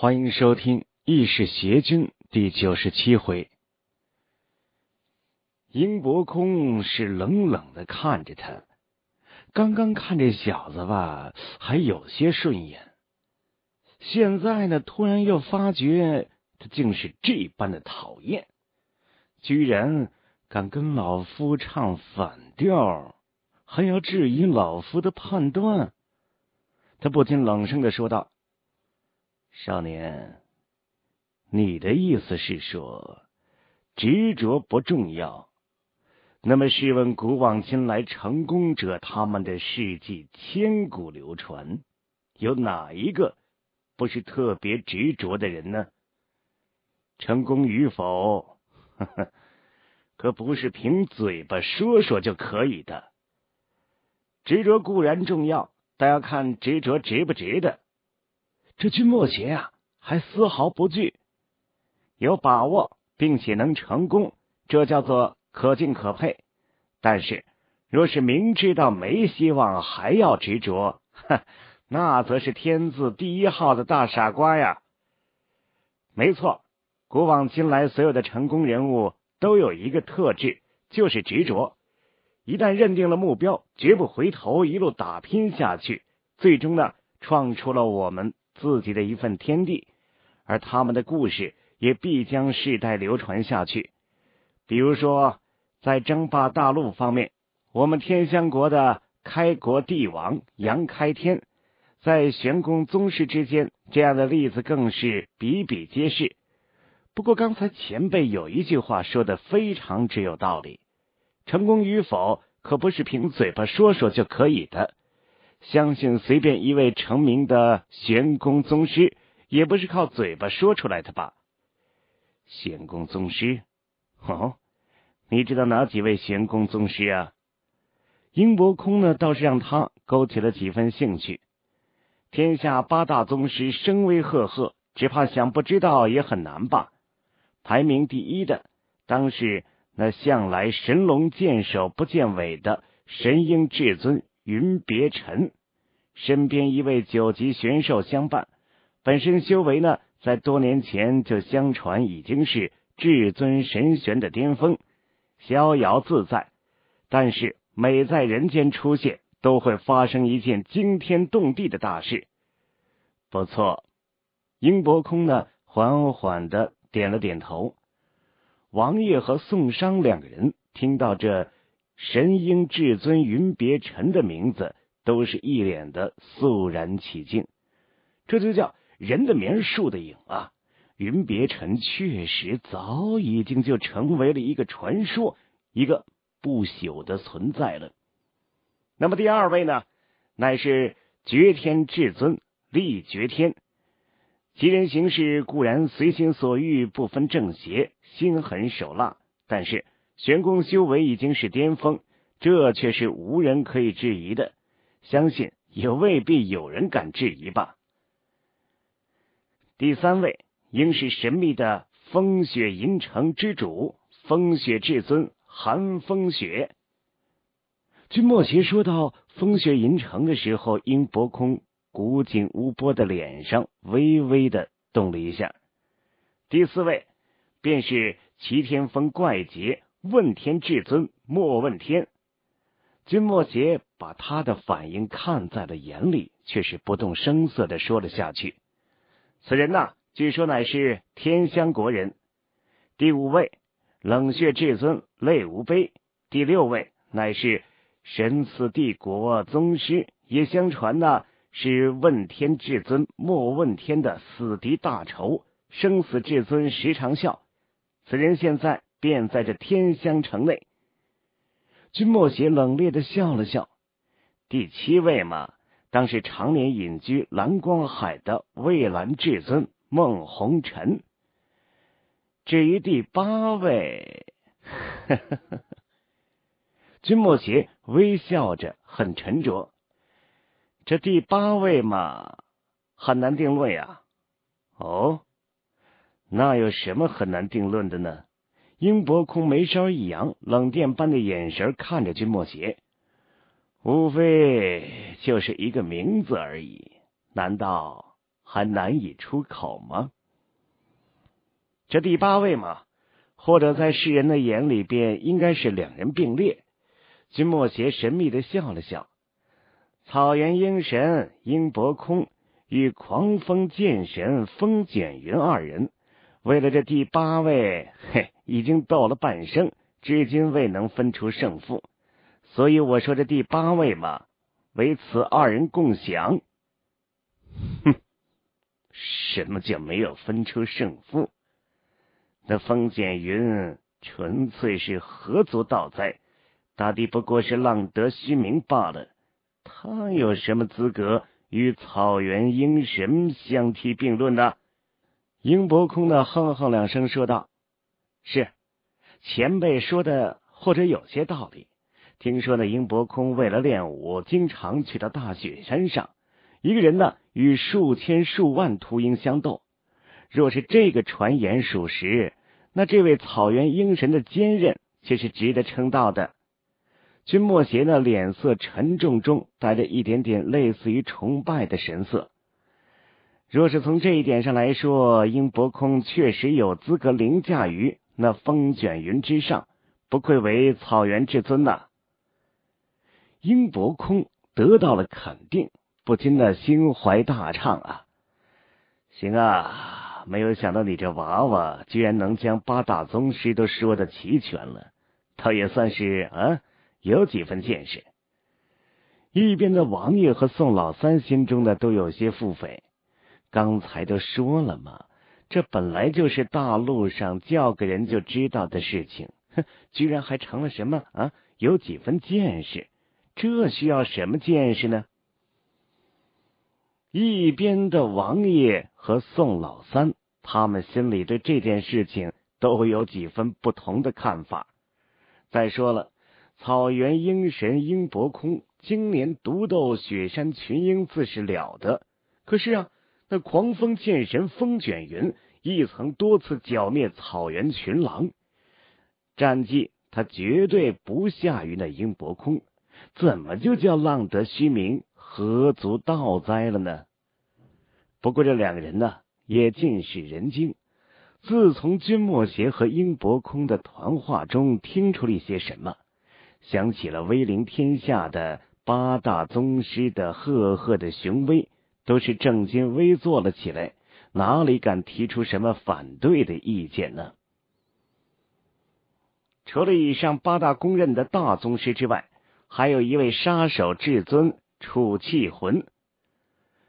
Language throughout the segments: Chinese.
欢迎收听《异世邪君》第九十七回。殷博空是冷冷的看着他，刚刚看这小子吧，还有些顺眼，现在呢，突然又发觉他竟是这般的讨厌，居然敢跟老夫唱反调，还要质疑老夫的判断，他不禁冷声的说道。少年，你的意思是说执着不重要？那么试问古往今来成功者，他们的事迹千古流传，有哪一个不是特别执着的人呢？成功与否，呵呵，可不是凭嘴巴说说就可以的。执着固然重要，但要看执着值不值得。这君莫邪呀，还丝毫不惧，有把握并且能成功，这叫做可敬可佩。但是，若是明知道没希望还要执着，哈，那则是天字第一号的大傻瓜呀。没错，古往今来所有的成功人物都有一个特质，就是执着。一旦认定了目标，绝不回头，一路打拼下去，最终呢，创出了我们。自己的一份天地，而他们的故事也必将世代流传下去。比如说，在争霸大陆方面，我们天香国的开国帝王杨开天，在玄公宗室之间，这样的例子更是比比皆是。不过，刚才前辈有一句话说的非常之有道理：成功与否，可不是凭嘴巴说说就可以的。相信随便一位成名的玄功宗师，也不是靠嘴巴说出来的吧？玄功宗师，哦，你知道哪几位玄功宗师啊？殷伯空呢，倒是让他勾起了几分兴趣。天下八大宗师，声威赫赫，只怕想不知道也很难吧？排名第一的，当是那向来神龙见首不见尾的神鹰至尊。云别尘身边一位九级玄兽相伴，本身修为呢，在多年前就相传已经是至尊神玄的巅峰，逍遥自在。但是每在人间出现，都会发生一件惊天动地的大事。不错，英伯空呢，缓缓的点了点头。王爷和宋商两个人听到这。神鹰至尊云别尘的名字，都是一脸的肃然起敬。这就叫人的名，树的影啊！云别尘确实早已经就成为了一个传说，一个不朽的存在了。那么第二位呢，乃是绝天至尊力绝天。其人行事固然随心所欲，不分正邪，心狠手辣，但是。玄功修为已经是巅峰，这却是无人可以质疑的，相信也未必有人敢质疑吧。第三位应是神秘的风雪银城之主——风雪至尊寒风雪。君莫邪说到风雪银城的时候，殷博空古井无波的脸上微微的动了一下。第四位便是齐天峰怪杰。问天至尊莫问天，君莫邪把他的反应看在了眼里，却是不动声色的说了下去：“此人呐，据说乃是天香国人。第五位冷血至尊泪无悲，第六位乃是神赐帝国宗师，也相传呢是问天至尊莫问天的死敌大仇。生死至尊时常笑，此人现在。”便在这天香城内，君莫邪冷冽的笑了笑。第七位嘛，当是常年隐居蓝光海的蔚蓝至尊孟红尘。至于第八位，君莫邪微笑着，很沉着。这第八位嘛，很难定论呀。哦，那有什么很难定论的呢？英博空眉梢一扬，冷电般的眼神看着君莫邪，无非就是一个名字而已，难道还难以出口吗？这第八位嘛，或者在世人的眼里边，应该是两人并列。君莫邪神秘的笑了笑，草原鹰神英博空与狂风剑神风剪云二人。为了这第八位，嘿，已经斗了半生，至今未能分出胜负。所以我说这第八位嘛，为此二人共享。哼，什么叫没有分出胜负？那风剑云纯粹是何足道哉！大抵不过是浪得虚名罢了。他有什么资格与草原鹰神相提并论呢？英博空呢，哼哼两声说道：“是前辈说的，或者有些道理。听说呢，英博空为了练武，经常去到大雪山上，一个人呢与数千数万秃鹰相斗。若是这个传言属实，那这位草原鹰神的坚韧却是值得称道的。”君莫邪呢，脸色沉重中带着一点点类似于崇拜的神色。若是从这一点上来说，英博空确实有资格凌驾于那风卷云之上，不愧为草原至尊呐！英博空得到了肯定，不禁的心怀大畅啊！行啊，没有想到你这娃娃居然能将八大宗师都说的齐全了，倒也算是啊有几分见识。一边的王爷和宋老三心中呢都有些腹诽。刚才都说了嘛，这本来就是大陆上叫个人就知道的事情，居然还成了什么啊？有几分见识？这需要什么见识呢？一边的王爷和宋老三，他们心里对这件事情都有几分不同的看法。再说了，草原鹰神鹰博空今年独斗雪山群鹰，自是了得。可是啊。那狂风剑神风卷云，亦曾多次剿灭草原群狼，战绩他绝对不下于那英博空，怎么就叫浪得虚名，何足道哉了呢？不过这两个人呢，也尽是人精。自从君莫邪和英博空的谈话中听出了一些什么，想起了威凌天下的八大宗师的赫赫的雄威。都是正襟危坐了起来，哪里敢提出什么反对的意见呢？除了以上八大公认的大宗师之外，还有一位杀手至尊楚气魂。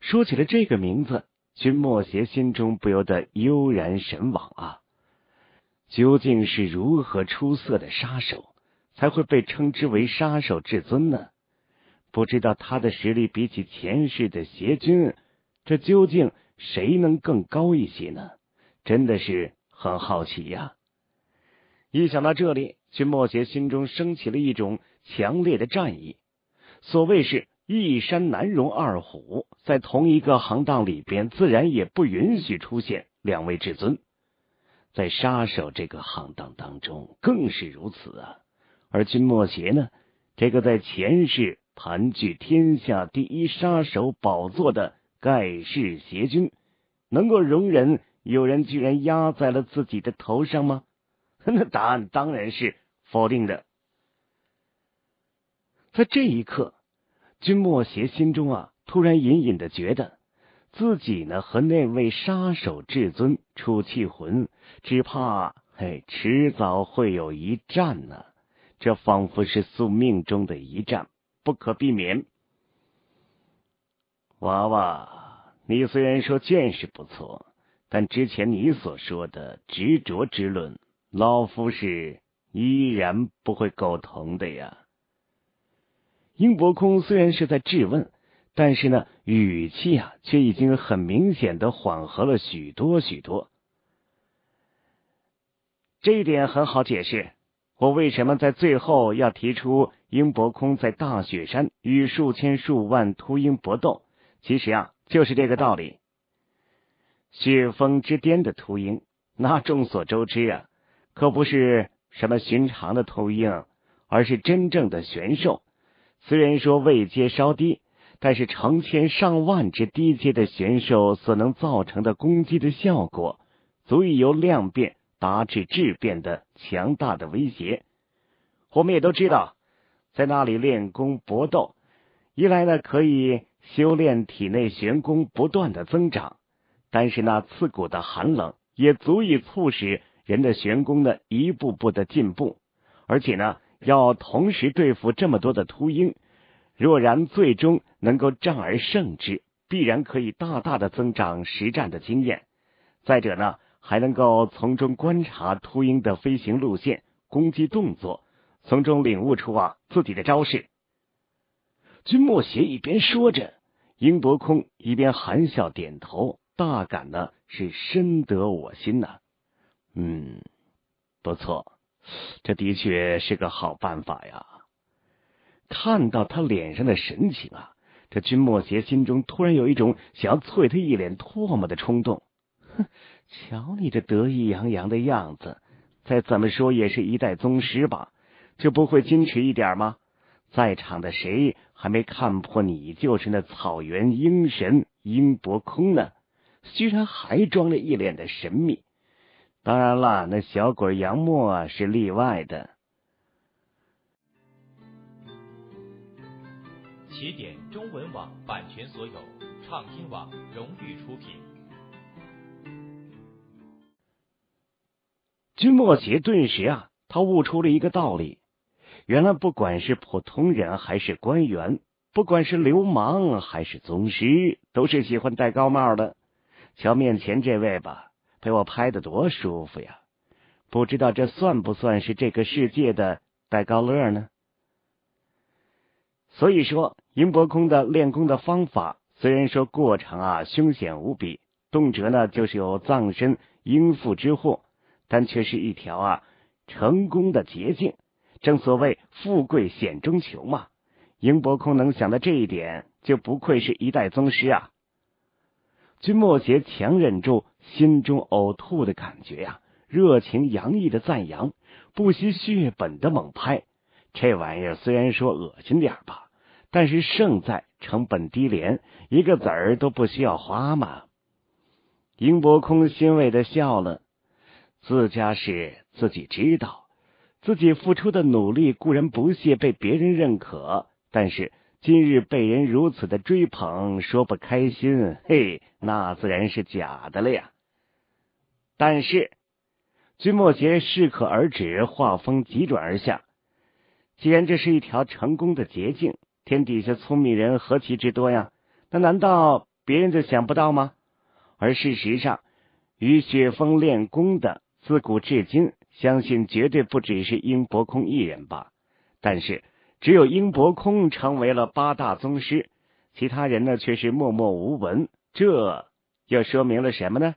说起了这个名字，君莫邪心中不由得悠然神往啊！究竟是如何出色的杀手，才会被称之为杀手至尊呢？不知道他的实力比起前世的邪君，这究竟谁能更高一些呢？真的是很好奇呀！一想到这里，君莫邪心中升起了一种强烈的战意。所谓是“一山难容二虎”，在同一个行当里边，自然也不允许出现两位至尊。在杀手这个行当当中，更是如此啊！而君莫邪呢，这个在前世。盘踞天下第一杀手宝座的盖世邪君，能够容忍有人居然压在了自己的头上吗？那答案当然是否定的。在这一刻，君莫邪心中啊，突然隐隐的觉得自己呢和那位杀手至尊出气魂，只怕嘿迟早会有一战呢。这仿佛是宿命中的一战。不可避免。娃娃，你虽然说见识不错，但之前你所说的执着之论，老夫是依然不会苟同的呀。英博空虽然是在质问，但是呢，语气啊，却已经很明显的缓和了许多许多。这一点很好解释。我为什么在最后要提出英伯空在大雪山与数千数万秃鹰搏斗？其实啊，就是这个道理。雪峰之巅的秃鹰，那众所周知啊，可不是什么寻常的秃鹰，而是真正的玄兽。虽然说位阶稍低，但是成千上万只低阶的玄兽所能造成的攻击的效果，足以由量变。达至质变的强大的威胁，我们也都知道，在那里练功搏斗，一来呢可以修炼体内玄功不断的增长，但是那刺骨的寒冷也足以促使人的玄功呢一步步的进步，而且呢要同时对付这么多的秃鹰，若然最终能够战而胜之，必然可以大大的增长实战的经验。再者呢。还能够从中观察秃鹰的飞行路线、攻击动作，从中领悟出啊自己的招式。君莫邪一边说着，鹰夺空一边含笑点头，大感呢是深得我心呐。嗯，不错，这的确是个好办法呀。看到他脸上的神情啊，这君莫邪心中突然有一种想要啐他一脸唾沫的冲动。哼，瞧你这得意洋洋的样子，再怎么说也是一代宗师吧？就不会矜持一点吗？在场的谁还没看破你就是那草原英神鹰博空呢？居然还装了一脸的神秘。当然了，那小鬼杨墨是例外的。起点中文网版权所有，畅听网荣誉出品。君莫邪顿时啊，他悟出了一个道理：原来不管是普通人还是官员，不管是流氓还是宗师，都是喜欢戴高帽的。瞧面前这位吧，被我拍的多舒服呀！不知道这算不算是这个世界的戴高乐呢？所以说，英伯空的练功的方法，虽然说过程啊凶险无比，动辄呢就是有葬身阴府之祸。但却是一条啊成功的捷径。正所谓富贵险中求嘛。英伯空能想到这一点，就不愧是一代宗师啊！君莫邪强忍住心中呕吐的感觉呀，热情洋溢的赞扬，不惜血本的猛拍。这玩意儿虽然说恶心点吧，但是胜在成本低廉，一个子儿都不需要花嘛。英伯空欣慰的笑了。自家事自己知道，自己付出的努力固然不屑被别人认可，但是今日被人如此的追捧，说不开心，嘿，那自然是假的了呀。但是，君莫邪适可而止，画风急转而下。既然这是一条成功的捷径，天底下聪明人何其之多呀？那难道别人就想不到吗？而事实上，与雪峰练功的。自古至今，相信绝对不只是英伯空一人吧。但是只有英伯空成为了八大宗师，其他人呢却是默默无闻。这又说明了什么呢？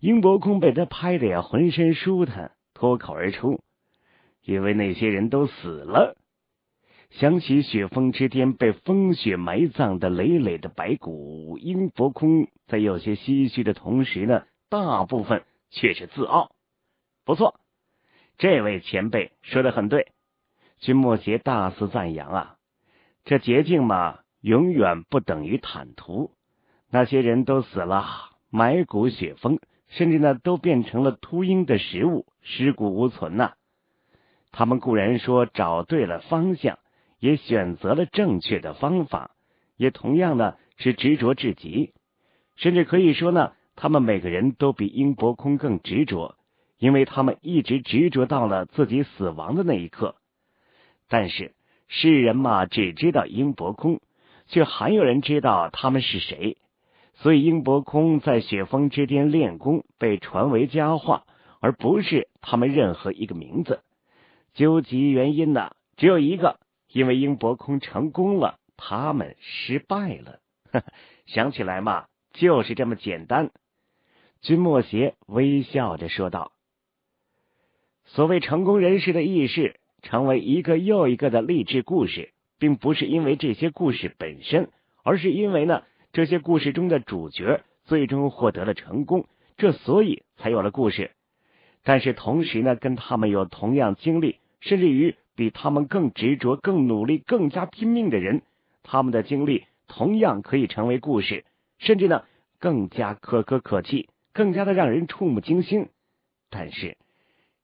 英伯空被他拍的呀，浑身舒坦，脱口而出：“因为那些人都死了。”想起雪峰之巅被风雪埋葬的累累的白骨，英伯空在有些唏嘘的同时呢，大部分。却是自傲。不错，这位前辈说的很对。君莫邪大肆赞扬啊，这捷径嘛，永远不等于坦途。那些人都死了，埋骨雪峰，甚至呢，都变成了秃鹰的食物，尸骨无存呐。他们固然说找对了方向，也选择了正确的方法，也同样呢是执着至极，甚至可以说呢。他们每个人都比英博空更执着，因为他们一直执着到了自己死亡的那一刻。但是世人嘛，只知道英博空，却还有人知道他们是谁。所以英博空在雪峰之巅练功被传为佳话，而不是他们任何一个名字。究其原因呢，只有一个，因为英博空成功了，他们失败了。想起来嘛，就是这么简单。君莫邪微笑着说道：“所谓成功人士的轶事，成为一个又一个的励志故事，并不是因为这些故事本身，而是因为呢这些故事中的主角最终获得了成功，这所以才有了故事。但是同时呢，跟他们有同样经历，甚至于比他们更执着、更努力、更加拼命的人，他们的经历同样可以成为故事，甚至呢更加可歌可泣。”更加的让人触目惊心，但是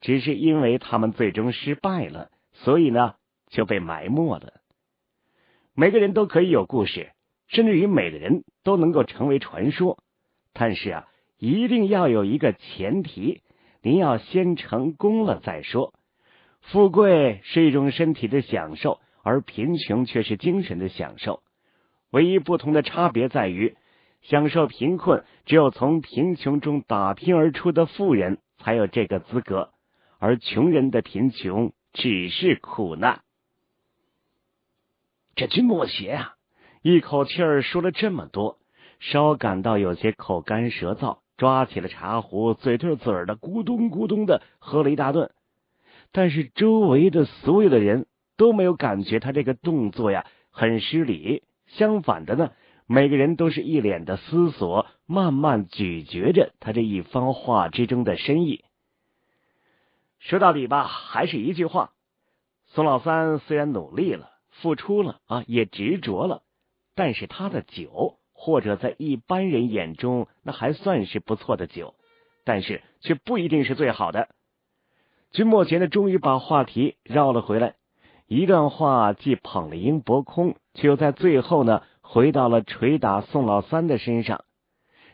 只是因为他们最终失败了，所以呢就被埋没了。每个人都可以有故事，甚至于每个人都能够成为传说，但是啊，一定要有一个前提，您要先成功了再说。富贵是一种身体的享受，而贫穷却是精神的享受，唯一不同的差别在于。享受贫困，只有从贫穷中打拼而出的富人才有这个资格，而穷人的贫穷只是苦难。这君莫邪啊，一口气儿说了这么多，稍感到有些口干舌燥，抓起了茶壶，嘴对嘴的咕咚咕咚的喝了一大顿。但是周围的所有的人都没有感觉他这个动作呀很失礼，相反的呢。每个人都是一脸的思索，慢慢咀嚼着他这一番话之中的深意。说到底吧，还是一句话：宋老三虽然努力了、付出了啊，也执着了，但是他的酒，或者在一般人眼中，那还算是不错的酒，但是却不一定是最好的。君莫贤呢，终于把话题绕了回来，一段话既捧了英博空，却又在最后呢。回到了捶打宋老三的身上，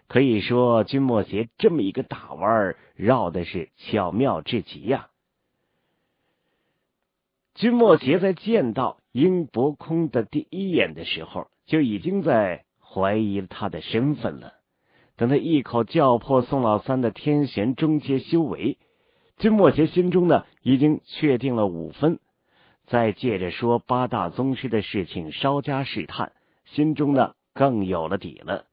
可以说，君莫邪这么一个大弯儿绕的是巧妙至极呀。君莫邪在见到英博空的第一眼的时候，就已经在怀疑他的身份了。等他一口叫破宋老三的天玄中阶修为，君莫邪心中呢已经确定了五分，再借着说八大宗师的事情，稍加试探。心中呢更有了底了。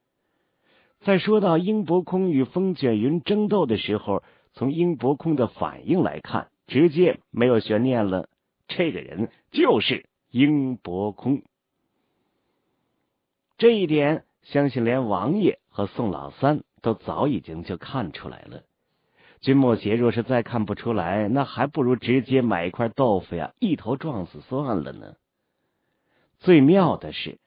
在说到英博空与风卷云争斗的时候，从英博空的反应来看，直接没有悬念了。这个人就是英博空，这一点相信连王爷和宋老三都早已经就看出来了。君莫邪若是再看不出来，那还不如直接买一块豆腐呀，一头撞死算了呢。最妙的是。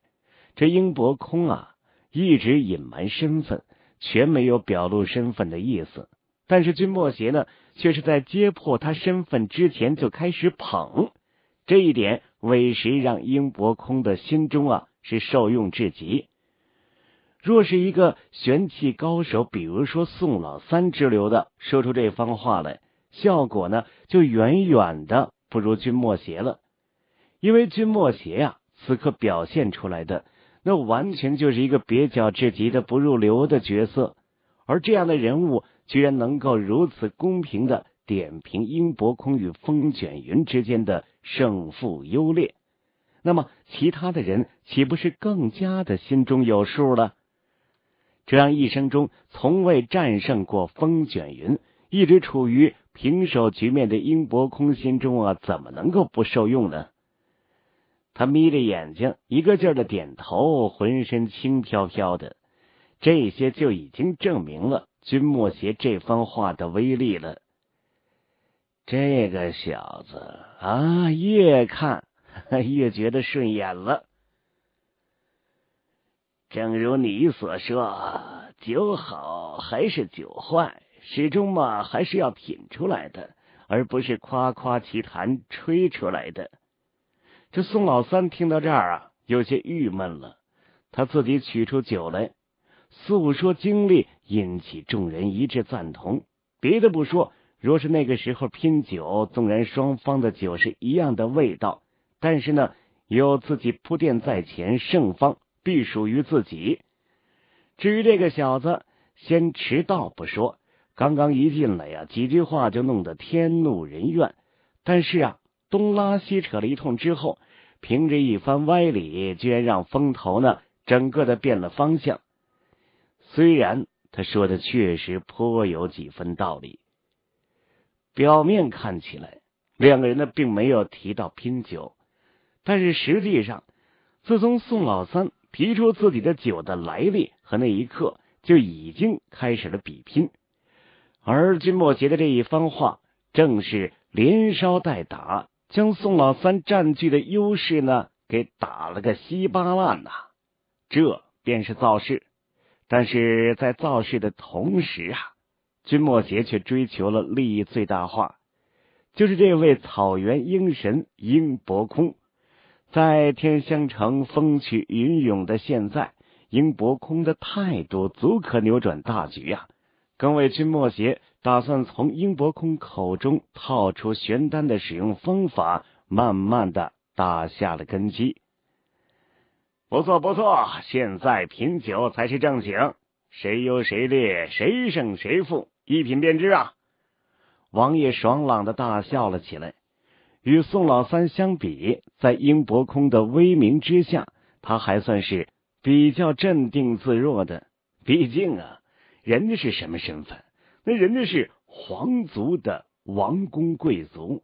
这英博空啊，一直隐瞒身份，全没有表露身份的意思。但是君莫邪呢，却是在揭破他身份之前就开始捧，这一点委实让英博空的心中啊是受用至极。若是一个玄气高手，比如说宋老三之流的，说出这番话来，效果呢就远远的不如君莫邪了。因为君莫邪呀，此刻表现出来的。那完全就是一个蹩脚至极的不入流的角色，而这样的人物居然能够如此公平的点评英博空与风卷云之间的胜负优劣，那么其他的人岂不是更加的心中有数了？这让一生中从未战胜过风卷云、一直处于平手局面的英博空心中啊，怎么能够不受用呢？他眯着眼睛，一个劲儿的点头，浑身轻飘飘的。这些就已经证明了君莫邪这番话的威力了。这个小子啊，越看越觉得顺眼了。正如你所说，酒好还是酒坏，始终嘛还是要品出来的，而不是夸夸其谈吹出来的。这宋老三听到这儿啊，有些郁闷了。他自己取出酒来诉说经历，引起众人一致赞同。别的不说，若是那个时候拼酒，纵然双方的酒是一样的味道，但是呢，有自己铺垫在前，胜方必属于自己。至于这个小子，先迟到不说，刚刚一进来呀，几句话就弄得天怒人怨。但是啊。东拉西扯了一通之后，凭着一番歪理，居然让风头呢整个的变了方向。虽然他说的确实颇有几分道理，表面看起来两个人呢并没有提到拼酒，但是实际上，自从宋老三提出自己的酒的来历和那一刻，就已经开始了比拼。而君莫邪的这一番话，正是连烧带打。将宋老三占据的优势呢，给打了个稀巴烂呐！这便是造势，但是在造势的同时啊，君莫邪却追求了利益最大化。就是这位草原鹰神鹰博空，在天香城风起云涌的现在，鹰博空的态度足可扭转大局啊，更为君莫邪。打算从英博空口中套出玄丹的使用方法，慢慢的打下了根基。不错，不错，现在品酒才是正经，谁优谁劣，谁胜谁负，一品便知啊！王爷爽朗的大笑了起来。与宋老三相比，在英博空的威名之下，他还算是比较镇定自若的。毕竟啊，人家是什么身份？那人家是皇族的王公贵族，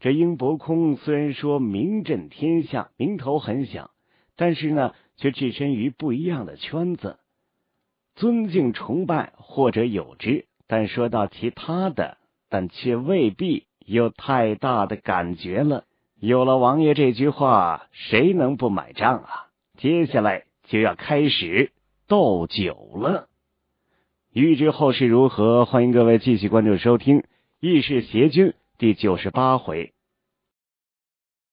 这英博空虽然说名震天下，名头很响，但是呢，却置身于不一样的圈子，尊敬崇拜或者有之，但说到其他的，但却未必有太大的感觉了。有了王爷这句话，谁能不买账啊？接下来就要开始斗酒了。欲知后事如何，欢迎各位继续关注收听《异世邪君》第九十八回。